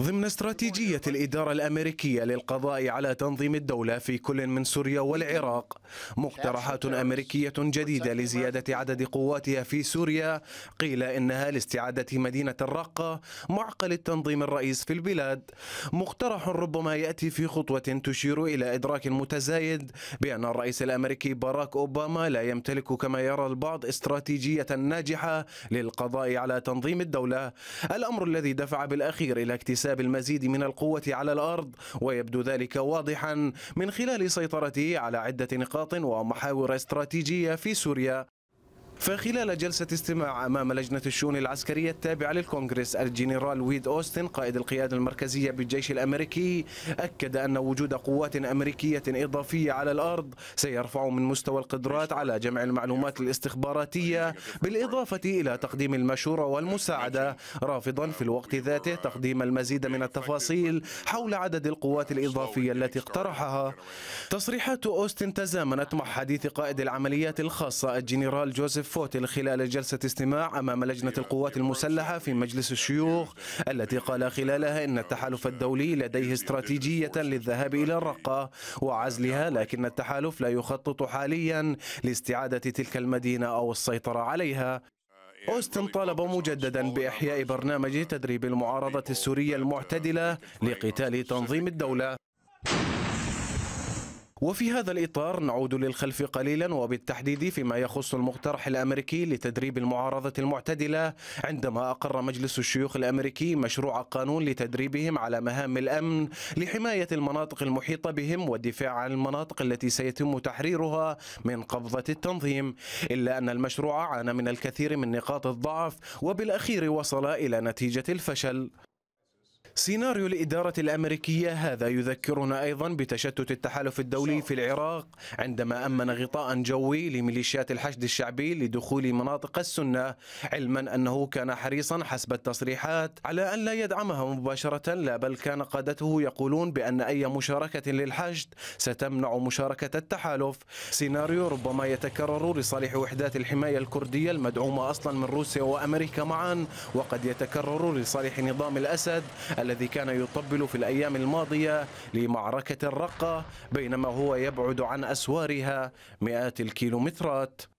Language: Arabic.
ضمن استراتيجية الإدارة الأمريكية للقضاء على تنظيم الدولة في كل من سوريا والعراق مقترحات أمريكية جديدة لزيادة عدد قواتها في سوريا قيل إنها لاستعادة مدينة الرقة معقل التنظيم الرئيس في البلاد مقترح ربما يأتي في خطوة تشير إلى إدراك متزايد بأن الرئيس الأمريكي باراك أوباما لا يمتلك كما يرى البعض استراتيجية ناجحة للقضاء على تنظيم الدولة الأمر الذي دفع بالأخير إلى اكتساب لاكتساب المزيد من القوة على الأرض ويبدو ذلك واضحا من خلال سيطرته على عدة نقاط ومحاور استراتيجية في سوريا فخلال جلسة استماع أمام لجنة الشؤون العسكرية التابعة للكونغرس الجنرال ويد أوستن قائد القيادة المركزية بالجيش الأمريكي أكد أن وجود قوات أمريكية إضافية على الأرض سيرفع من مستوى القدرات على جمع المعلومات الاستخباراتية بالإضافة إلى تقديم المشورة والمساعدة رافضا في الوقت ذاته تقديم المزيد من التفاصيل حول عدد القوات الإضافية التي اقترحها تصريحات أوستن تزامنت مع حديث قائد العمليات الخاصة الجنرال جوزيف فوتل خلال جلسة استماع أمام لجنة القوات المسلحة في مجلس الشيوخ التي قال خلالها إن التحالف الدولي لديه استراتيجية للذهاب إلى الرقة وعزلها لكن التحالف لا يخطط حاليا لاستعادة تلك المدينة أو السيطرة عليها أوستن طالب مجددا بإحياء برنامج تدريب المعارضة السورية المعتدلة لقتال تنظيم الدولة وفي هذا الإطار نعود للخلف قليلا وبالتحديد فيما يخص المقترح الأمريكي لتدريب المعارضة المعتدلة عندما أقر مجلس الشيوخ الأمريكي مشروع قانون لتدريبهم على مهام الأمن لحماية المناطق المحيطة بهم والدفاع عن المناطق التي سيتم تحريرها من قبضة التنظيم إلا أن المشروع عانى من الكثير من نقاط الضعف وبالأخير وصل إلى نتيجة الفشل سيناريو الإدارة الأمريكية هذا يذكرنا أيضا بتشتت التحالف الدولي في العراق عندما أمن غطاء جوي لميليشيات الحشد الشعبي لدخول مناطق السنة علما أنه كان حريصا حسب التصريحات على أن لا يدعمها مباشرة لا بل كان قادته يقولون بأن أي مشاركة للحشد ستمنع مشاركة التحالف سيناريو ربما يتكرر لصالح وحدات الحماية الكردية المدعومة أصلا من روسيا وأمريكا معا وقد يتكرر لصالح نظام الأسد الذي كان يطبل في الأيام الماضية لمعركة الرقة بينما هو يبعد عن أسوارها مئات الكيلومترات